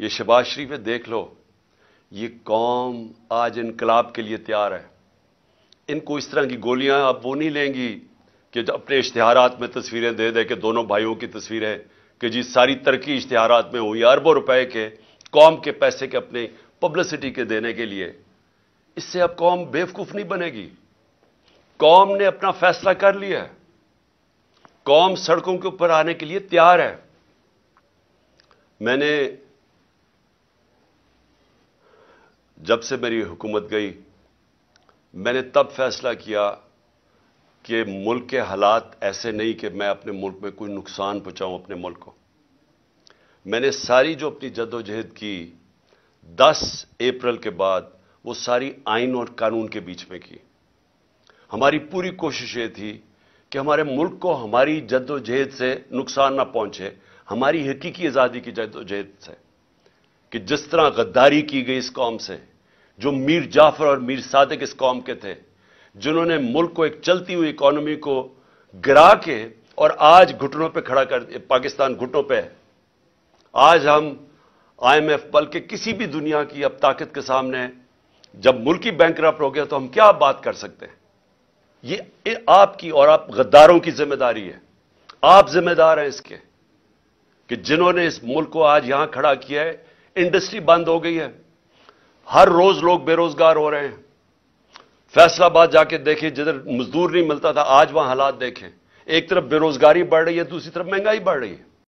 ये शबाज शरीफ है देख लो ये कौम आज इनकलाब के लिए तैयार है इनको इस तरह की गोलियां अब वो नहीं लेंगी कि अपने इश्तिहार में तस्वीरें दे दे के दोनों भाइयों की तस्वीरें कि जी सारी तरक्की इश्तहारात में हुई अरबों रुपए के कौम के पैसे के अपने पब्लिसिटी के देने के लिए इससे अब कौम बेवकूफ़ नहीं बनेगी कौम ने अपना फैसला कर लिया है कौम सड़कों के ऊपर आने के लिए तैयार है मैंने जब से मेरी हुकूमत गई मैंने तब फैसला किया कि मुल्क के हालात ऐसे नहीं कि मैं अपने मुल्क में कोई नुकसान पहुँचाऊँ अपने मुल्क को मैंने सारी जो अपनी जद्दोजहद की दस अप्रैल के बाद वो सारी आइन और कानून के बीच में की हमारी पूरी कोशिश ये थी कि हमारे मुल्क को हमारी जद्दोजहद से नुकसान ना पहुंचे हमारी हकीकी आज़ादी की जद्दोजहद से कि जिस तरह गद्दारी की गई इस कौम से जो मीर जाफर और मीर सादक इस कौम के थे जिन्होंने मुल्क को एक चलती हुई इकोनॉमी को गिरा के और आज घुटनों पर खड़ा कर पाकिस्तान घुटों पर है आज हम आई एम आईएमएफ बल्कि किसी भी दुनिया की अब ताकत के सामने जब मुल्की बैंक हो गया तो हम क्या बात कर सकते हैं ये आपकी और आप गद्दारों की जिम्मेदारी है आप जिम्मेदार हैं इसके कि जिन्होंने इस मुल्क को आज यहां खड़ा किया है इंडस्ट्री बंद हो गई है हर रोज लोग बेरोजगार हो रहे हैं फैसलाबाद जाके देखें जिधर मजदूर नहीं मिलता था आज वहां हालात देखें एक तरफ बेरोजगारी बढ़ रही है दूसरी तरफ महंगाई बढ़ रही है